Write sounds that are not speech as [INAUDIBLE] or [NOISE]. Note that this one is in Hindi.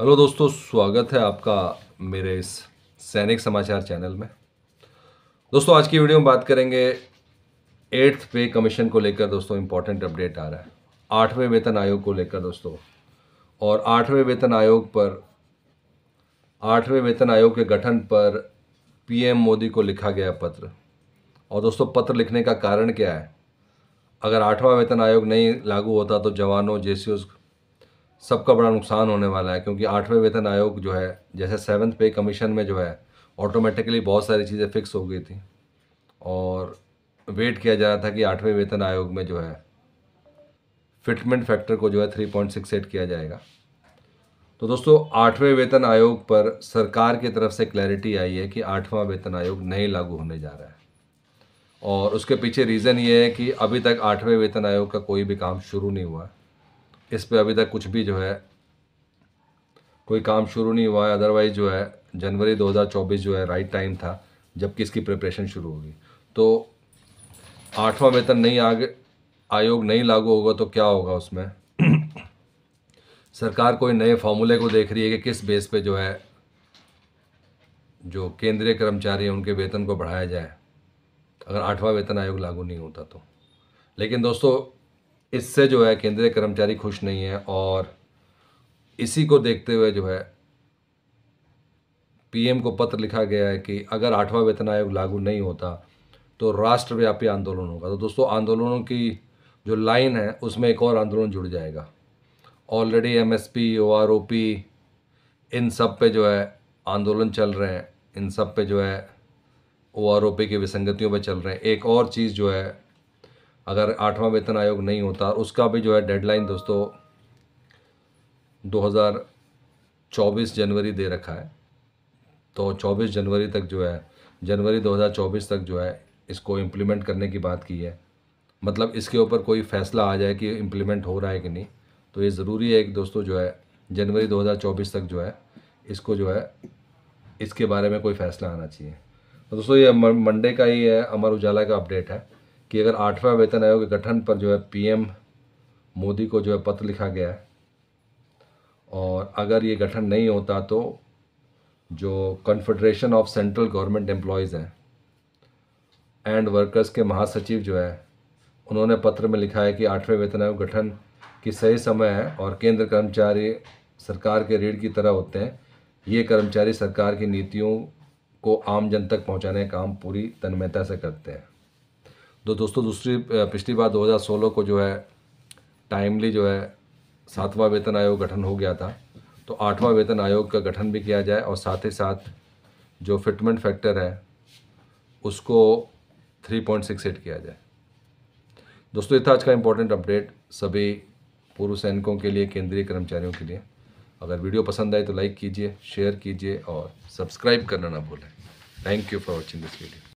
हेलो दोस्तों स्वागत है आपका मेरे इस सैनिक समाचार चैनल में दोस्तों आज की वीडियो में बात करेंगे एट्थ पे कमीशन को लेकर दोस्तों इम्पोर्टेंट अपडेट आ रहा है आठवें वेतन आयोग को लेकर दोस्तों और आठवें वेतन आयोग पर आठवें वेतन आयोग के गठन पर पीएम मोदी को लिखा गया पत्र और दोस्तों पत्र लिखने का कारण क्या है अगर आठवां वेतन आयोग नहीं लागू होता तो जवानों जे सबका बड़ा नुकसान होने वाला है क्योंकि आठवें वेतन आयोग जो है जैसे सेवन्थ पे कमीशन में जो है ऑटोमेटिकली बहुत सारी चीज़ें फिक्स हो गई थी और वेट किया जा रहा था कि आठवें वेतन आयोग में जो है फिटमेंट फैक्टर को जो है थ्री पॉइंट सिक्स एट किया जाएगा तो दोस्तों आठवें वेतन आयोग पर सरकार की तरफ से क्लैरिटी आई है कि आठवां वेतन आयोग नहीं लागू होने जा रहा है और उसके पीछे रीज़न ये है कि अभी तक आठवें वेतन आयोग का कोई भी काम शुरू नहीं हुआ है इस पर अभी तक कुछ भी जो है कोई काम शुरू नहीं हुआ है अदरवाइज़ जो है जनवरी 2024 जो है राइट टाइम था जबकि इसकी प्रिपरेशन शुरू होगी तो आठवां वेतन नहीं आगे आयोग नहीं लागू होगा तो क्या होगा उसमें [CLEARS THROAT] सरकार कोई नए फॉर्मूले को देख रही है कि किस बेस पे जो है जो केंद्रीय कर्मचारी हैं उनके वेतन को बढ़ाया जाए अगर आठवां वेतन आयोग लागू नहीं होता तो लेकिन दोस्तों इससे जो है केंद्रीय कर्मचारी खुश नहीं है और इसी को देखते हुए जो है पीएम को पत्र लिखा गया है कि अगर आठवां वेतन आयोग लागू नहीं होता तो राष्ट्रव्यापी आंदोलन होगा तो दोस्तों आंदोलनों की जो लाइन है उसमें एक और आंदोलन जुड़ जाएगा already M S P O R O P इन सब पे जो है आंदोलन चल रहे हैं इन सब पे जो है ओ आर ओ पी की विसंगतियों पे चल रहे हैं एक और चीज़ जो है अगर आठवां वेतन आयोग नहीं होता उसका भी जो है डेडलाइन दोस्तों 2024 जनवरी दे रखा है तो 24 जनवरी तक जो है जनवरी 2024 तक जो है इसको इम्प्लीमेंट करने की बात की है मतलब इसके ऊपर कोई फैसला आ जाए कि इम्प्लीमेंट हो रहा है कि नहीं तो ये ज़रूरी है कि दोस्तों जो है जनवरी 2024 तक जो है इसको जो है इसके बारे में कोई फैसला आना चाहिए तो दोस्तों ये मंडे का ही है अमर उजाला का अपडेट है कि अगर आठवां वेतन आयोग के गठन पर जो है पीएम मोदी को जो है पत्र लिखा गया है और अगर ये गठन नहीं होता तो जो confederation of central government employees हैं एंड वर्कर्स के महासचिव जो है उन्होंने पत्र में लिखा है कि आठवें वेतन आयोग गठन की सही समय है और केंद्र कर्मचारी सरकार के रीढ़ की तरह होते हैं ये कर्मचारी सरकार की नीतियों को आम जन तक पहुंचाने का काम पूरी तन्मयता से करते हैं तो दोस्तों दूसरी पिछली बार 2016 को जो है टाइमली जो है सातवां वेतन आयोग गठन हो गया था तो आठवां वेतन आयोग का गठन भी किया जाए और साथ ही साथ जो फिटमेंट फैक्टर है उसको 3.68 किया जाए दोस्तों ये था आज का इम्पोर्टेंट अपडेट सभी पूर्व सैनिकों के लिए केंद्रीय कर्मचारियों के लिए अगर वीडियो पसंद आए तो लाइक कीजिए शेयर कीजिए और सब्सक्राइब करना ना भूलें thank you for watching this video